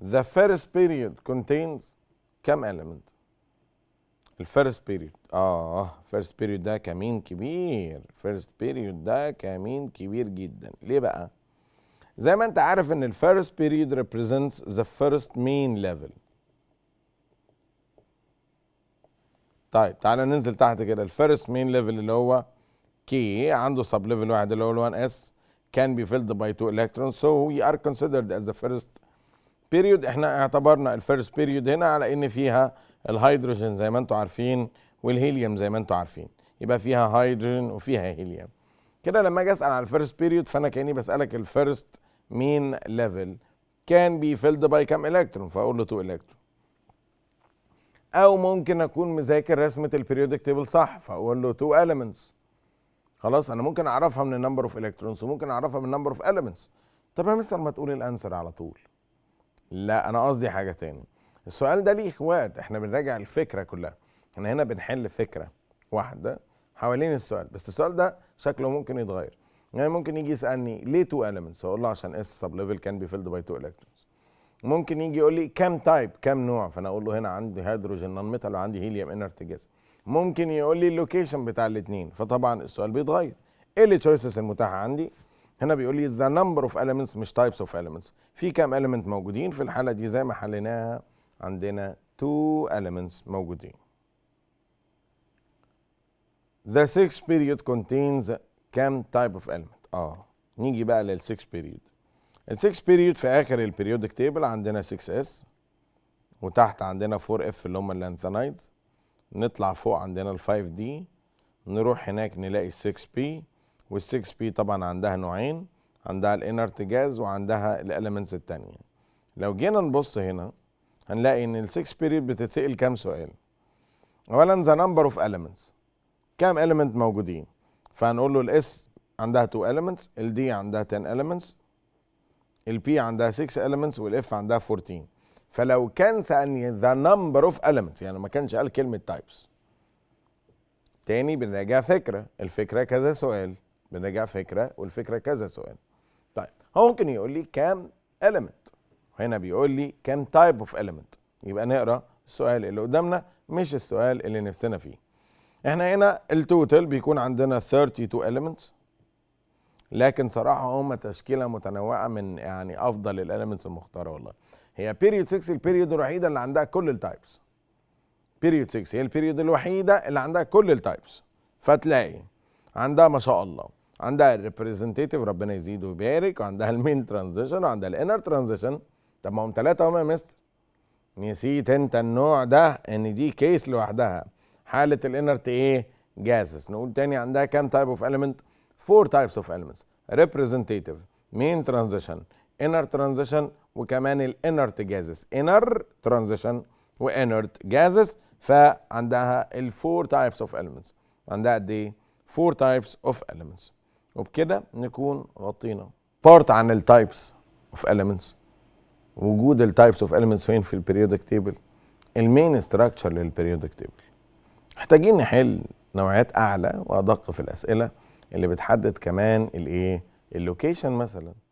The first period contains كم element؟ The first period اه first period ده كمين كبير first period ده كمين كبير جدا ليه بقى زي ما انت عارف ان الفيرست بيريود represents the first main level طيب تعالى ننزل تحت كده الفيرست مين ليفل اللي هو كي عنده سب ليفل واحد اللي هو ال1 اس can be filled by تو electrons so we are considered as the first بيريود احنا اعتبرنا الفيرست بيريود هنا على ان فيها الهيدروجين زي ما انتم عارفين والهيليوم زي ما انتم عارفين يبقى فيها هيدروجين وفيها هيليوم كده لما اجي اسال على الفيرست بيريود فانا كاني بسالك الفيرست مين ليفل كان بي فيلد باي كام الكترون فاقول له 2 الكترون او ممكن اكون مذاكر رسمه البيريودك تيبل صح فاقول له 2 elements خلاص انا ممكن اعرفها من النمبر اوف الكترونز وممكن اعرفها من النمبر اوف elements طب يا مستر ما تقول الانسر على طول لا انا قصدي حاجه تاني السؤال ده ليه اخوات احنا بنراجع الفكره كلها احنا هنا بنحل فكره واحده حوالين السؤال بس السؤال ده شكله ممكن يتغير يعني ممكن يجي يسالني ليه تو اليمنتس اقول له عشان اس سب ليفل كان بي فيلد باي تو الكترونز ممكن يجي يقول لي كام تايب كام نوع فانا اقول له هنا عندي هيدروجين نون ميتال وعندي هيليوم انرت جاز ممكن يقول لي اللوكيشن بتاع الاثنين فطبعا السؤال بيتغير ايه التشويسز المتاحه عندي هنا بيقول لي ذا نمبر اوف elements مش تايبس اوف elements في كام element موجودين في الحاله دي زي ما حليناها عندنا two elements موجودين the six period contains كام type of element اه نيجي بقى لل six period ال 6 period في اخر البيريودك تيبل عندنا 6 اس وتحت عندنا 4 اف اللي هم اللانثانايدز نطلع فوق عندنا ال 5 دي نروح هناك نلاقي 6 بي وال6 بي طبعا عندها نوعين عندها الانرت جاز وعندها الاليمنتس الثانيه لو جينا نبص هنا هنلاقي ان ال6 بيريد بتتسال كام سؤال اولا ذا نمبر اوف elements كام element موجودين فهنقول له الاس عندها 2 elements الدي عندها 10 elements البي عندها 6 elements والاف عندها 14 فلو كان ثاني ذا نمبر اوف elements يعني ما كانش قال كلمه types تاني بنراجع فكره الفكره كذا سؤال بنرجع فكره والفكره كذا سؤال طيب هو ممكن يقول لي كام element هنا بيقول لي كام تايب اوف element يبقى نقرا السؤال اللي قدامنا مش السؤال اللي نفسنا فيه احنا هنا التوتال بيكون عندنا 32 elements لكن صراحه هم تشكيله متنوعه من يعني افضل الاليمنتس المختاره والله هي بيريود 6 البيريود الوحيده اللي عندها كل التايبس بيريود 6 هي البيريود الوحيده اللي عندها كل التايبس فتلاقي عندها ما شاء الله عندها الريبريزنتيتيف ربنا يزيده ويبارك وعندها المين ترانزيشن وعندها الانر ترانزيشن طب ما هم ثلاثه هم يا مستر نسيت انت النوع ده ان دي كيس لوحدها حاله الانرت ايه جاسس نقول تاني عندها كام تايب اوف اليمنت فور تايبس اوف اليمنتس ريبريزنتيتيف مين ترانزيشن انر ترانزيشن وكمان الانرت جازس انر ترانزيشن وانرت جازس فعندها الفور تايبس اوف اليمنتس عندها قد ايه فور تايبس اوف اليمنتس وبكده نكون غطينا بارت عن التايبس اوف elements وجود التايبس اوف elements فين في البريودك تيبل المين ستراكشر للبريودك تيبل محتاجين نحل نوعيات اعلى وادق في الاسئله اللي بتحدد كمان الايه اللوكيشن مثلا